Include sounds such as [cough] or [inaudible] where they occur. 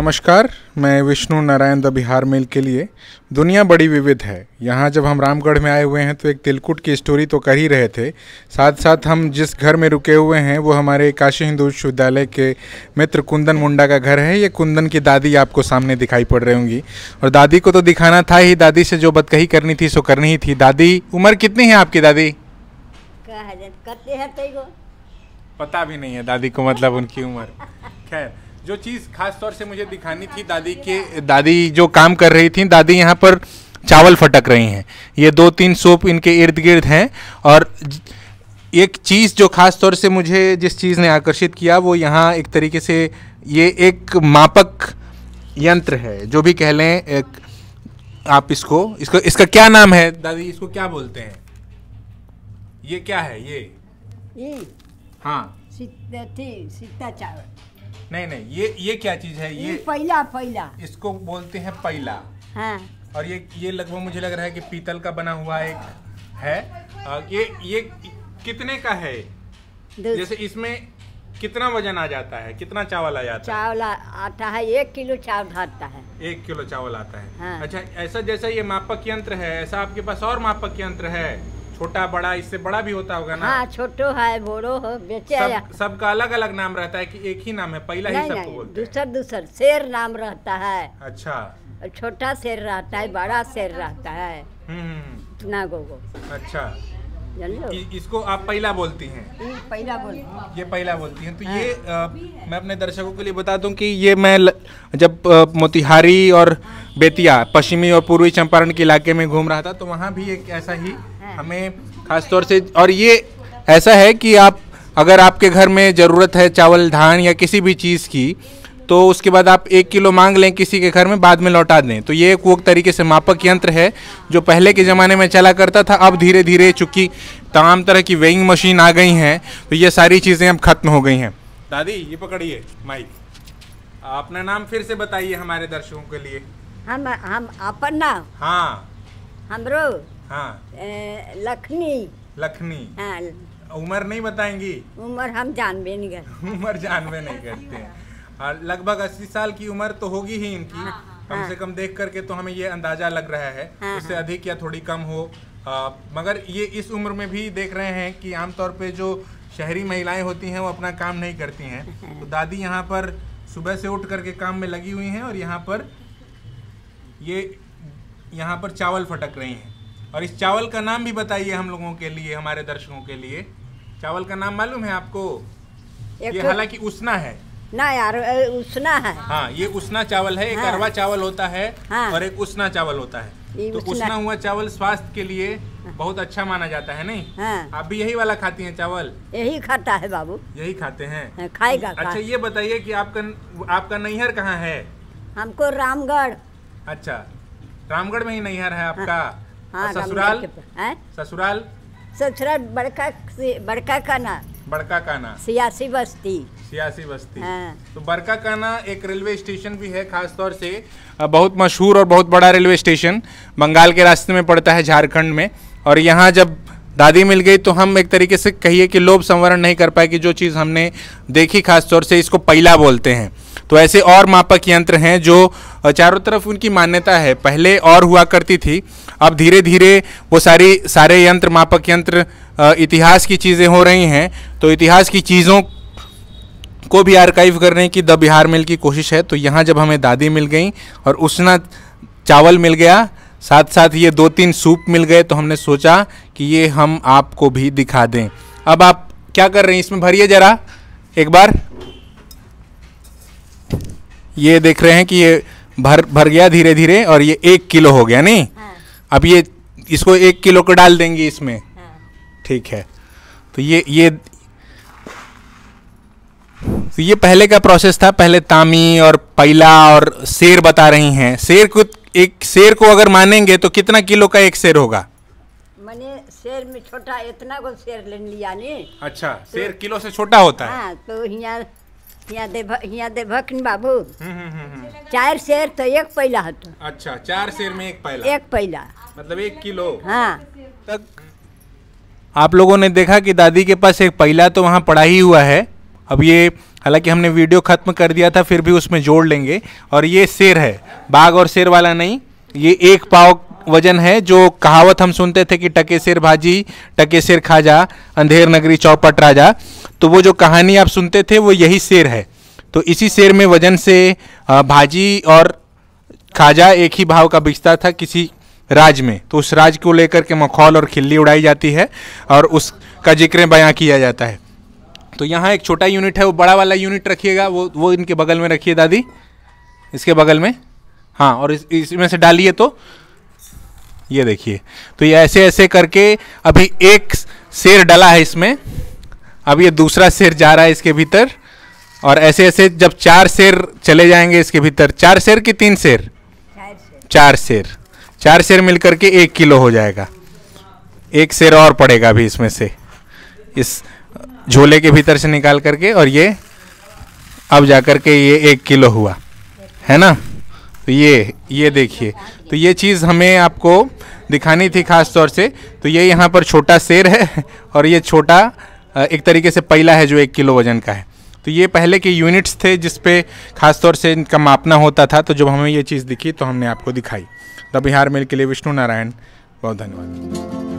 नमस्कार मैं Vishnu Narayan the Bihar mail के लिए दुनिया बड़ी विविध है यहाँ जब हम रामगढ़ में आए हुए हैं तो एक तिलकुट की स्टोरी तो कर ही रहे थे साथ साथ हम जिस घर में रुके हुए हैं वो हमारे काशी हिंदू विश्वविद्यालय के मित्र कुंदन मुंडा का घर है ये कुंदन की दादी आपको सामने दिखाई पड़ रही होंगी और दादी को तो दिखाना था ही दादी से जो कही करनी थी सो करनी ही थी दादी उम्र कितनी है आपकी दादी तो पता भी नहीं है दादी को मतलब उनकी उम्र खैर जो चीज़ खास तौर से मुझे दिखानी थी दादी के दादी जो काम कर रही थी दादी यहाँ पर चावल फटक रही हैं ये दो तीन सोप इनके इर्द गिर्द हैं और एक चीज़ जो ख़ास तौर से मुझे जिस चीज़ ने आकर्षित किया वो यहाँ एक तरीके से ये एक मापक यंत्र है जो भी कह लें एक आप इसको इसको इसका क्या नाम है दादी इसको क्या बोलते हैं ये क्या है ये, ये हाँ सीता चावल नहीं नहीं ये ये क्या चीज है ये पहला पहला इसको बोलते हैं पहला हाँ। और ये ये लगभग मुझे लग रहा है कि पीतल का बना हुआ एक है और ये ये कितने का है जैसे इसमें कितना वजन आ जाता है कितना चावल आ जाता है चावल आता है एक किलो चावल आता है एक किलो चावल आता है हाँ। अच्छा ऐसा जैसा ये मापक यंत्र है ऐसा आपके पास और मापक यंत्र है छोटा बड़ा इससे बड़ा भी होता होगा ना हाँ, छोटो है भोरो हो सब, सबका अलग अलग नाम रहता है कि एक ही नाम है पहला ही सबको बोलते दूसर दूसर शेर नाम रहता है अच्छा छोटा शेर रहता है बड़ा शेर रहता है हम्म, हम्म, हम्म। इतना गोगो अच्छा इसको आप पहला बोलती हैं पहला बोलती ये पहला बोलती हैं तो ये आ, हाँ। मैं अपने दर्शकों के लिए बता दूं कि ये मैं ल, जब मोतिहारी और बेतिया पश्चिमी और पूर्वी चंपारण के इलाके में घूम रहा था तो वहाँ भी एक ऐसा ही हाँ। हमें खासतौर से और ये ऐसा है कि आप अगर आपके घर में ज़रूरत है चावल धान या किसी भी चीज़ की तो उसके बाद आप एक किलो मांग लें किसी के घर में बाद में लौटा दें तो ये एक वो तरीके से मापक यंत्र है जो पहले के ज़माने में चला करता था अब धीरे धीरे चूँकि तमाम तरह की वेइंग मशीन आ गई हैं तो ये सारी चीज़ें अब ख़त्म हो गई हैं दादी ये पकड़िए माइक अपना नाम फिर से बताइए हमारे दर्शकों के लिए हम हम अपना हाँ हमरो हाँ लखनी लखनी हाँ उम्र नहीं बताएंगी उम्र हम जानबे नहीं करते उम्र जानबे नहीं [laughs] करते हैं हाँ, और लगभग अस्सी साल की उम्र तो होगी ही इनकी हाँ, हाँ। कम हाँ, से कम देख करके तो हमें ये अंदाजा लग रहा है हाँ, उससे अधिक या थोड़ी कम हो आ, मगर ये इस उम्र में भी देख रहे हैं कि आमतौर पे जो शहरी महिलाएं होती हैं वो अपना काम नहीं करती हैं [laughs] तो दादी यहाँ पर सुबह से उठ करके काम में लगी हुई हैं और यहाँ पर ये यहाँ पर चावल फटक रहे हैं और इस चावल का नाम भी बताइए हम लोगों के लिए हमारे दर्शकों के लिए चावल का नाम मालूम है आपको ये तो- हालांकि उसना है ना यार उसना है हाँ ये उसना चावल है एक हाँ। अरवा चावल होता है हाँ। और एक उसना चावल होता है तो उसना हुआ चावल स्वास्थ्य के लिए बहुत अच्छा माना जाता है नहीं हाँ। आप भी यही वाला खाती हैं चावल यही खाता है बाबू यही खाते हैं हाँ, खाएगा अच्छा ये बताइए कि आपका आपका नैहर कहाँ है हमको रामगढ़ अच्छा रामगढ़ में ही नैहर है हाँ, आपका हाँ, ससुराल ससुराल ससुराल बड़का बड़का काना बड़का काना सियासी बस्ती सियासी बस्ती हाँ। तो बड़का काना एक रेलवे स्टेशन भी है खास तौर से बहुत मशहूर और बहुत बड़ा रेलवे स्टेशन बंगाल के रास्ते में पड़ता है झारखंड में और यहाँ जब दादी मिल गई तो हम एक तरीके से कहिए कि लोभ संवरण नहीं कर पाए कि जो चीज़ हमने देखी खास तौर से इसको पैला बोलते हैं तो ऐसे और मापक यंत्र हैं जो चारों तरफ उनकी मान्यता है पहले और हुआ करती थी अब धीरे धीरे वो सारी सारे यंत्र मापक यंत्र इतिहास की चीज़ें हो रही हैं तो इतिहास की चीज़ों को भी आर्काइव करने की द बिहार मिल की कोशिश है तो यहाँ जब हमें दादी मिल गई और उसना चावल मिल गया साथ साथ ये दो तीन सूप मिल गए तो हमने सोचा कि ये हम आपको भी दिखा दें अब आप क्या कर रहे हैं इसमें भरिए ज़रा एक बार ये देख रहे हैं कि ये भर भर गया धीरे धीरे और ये एक किलो हो गया नहीं हाँ। अब ये इसको एक किलो को डाल देंगे इसमें हाँ। ठीक है तो ये ये तो ये पहले का प्रोसेस था पहले तामी और पैला और शेर बता रही हैं शेर को एक शेर को अगर मानेंगे तो कितना किलो का एक शेर होगा मैंने शेर में छोटा इतना को शेर ले लिया नहीं अच्छा तो शेर तो, किलो से छोटा होता है हाँ, तो यहाँ અહીંયા દે ભકન બાબુ ચાર શેર તો એક પહેલા હતો અચ્છા ચાર શેર में एक પહેલા एक પહેલા मतलब एक किलो हाँ तक आप लोगों ने देखा कि दादी के पास एक पहिला तो वहाँ पड़ा ही हुआ है अब ये हालांकि हमने वीडियो ख़त्म कर दिया था फिर भी उसमें जोड़ लेंगे और ये शेर है बाघ और शेर वाला नहीं ये एक पाव वजन है जो कहावत हम सुनते थे कि टके सिर भाजी टके सिर खा जा अंधेर नगरी चौपट राजा तो वो जो कहानी आप सुनते थे वो यही शेर है तो इसी शेर में वजन से भाजी और खाजा एक ही भाव का बिचता था किसी राज में तो उस राज को लेकर के मखौल और खिल्ली उड़ाई जाती है और उसका जिक्र बयां किया जाता है तो यहाँ एक छोटा यूनिट है वो बड़ा वाला यूनिट रखिएगा वो वो इनके बगल में रखिए दादी इसके बगल में हाँ और इस, इसमें से डालिए तो ये देखिए तो ये ऐसे ऐसे करके अभी एक शेर डला है इसमें अब ये दूसरा शेर जा रहा है इसके भीतर और ऐसे ऐसे जब चार शेर चले जाएंगे इसके भीतर चार शेर की तीन शेर चार शेर चार शेर मिल करके एक किलो हो जाएगा एक शेर और पड़ेगा अभी इसमें से इस झोले के भीतर से निकाल करके और ये अब जा के ये एक किलो हुआ है ना तो ये ये देखिए तो ये चीज़ हमें आपको दिखानी थी ख़ास तौर से तो ये यहाँ पर छोटा शेर है [laughs] और ये छोटा एक तरीके से पहला है जो एक किलो वज़न का है तो ये पहले के यूनिट्स थे जिस पे ख़ास तौर से इनका मापना होता था तो जब हमें ये चीज़ दिखी तो हमने आपको दिखाई द बिहार मेल के लिए विष्णु नारायण बहुत धन्यवाद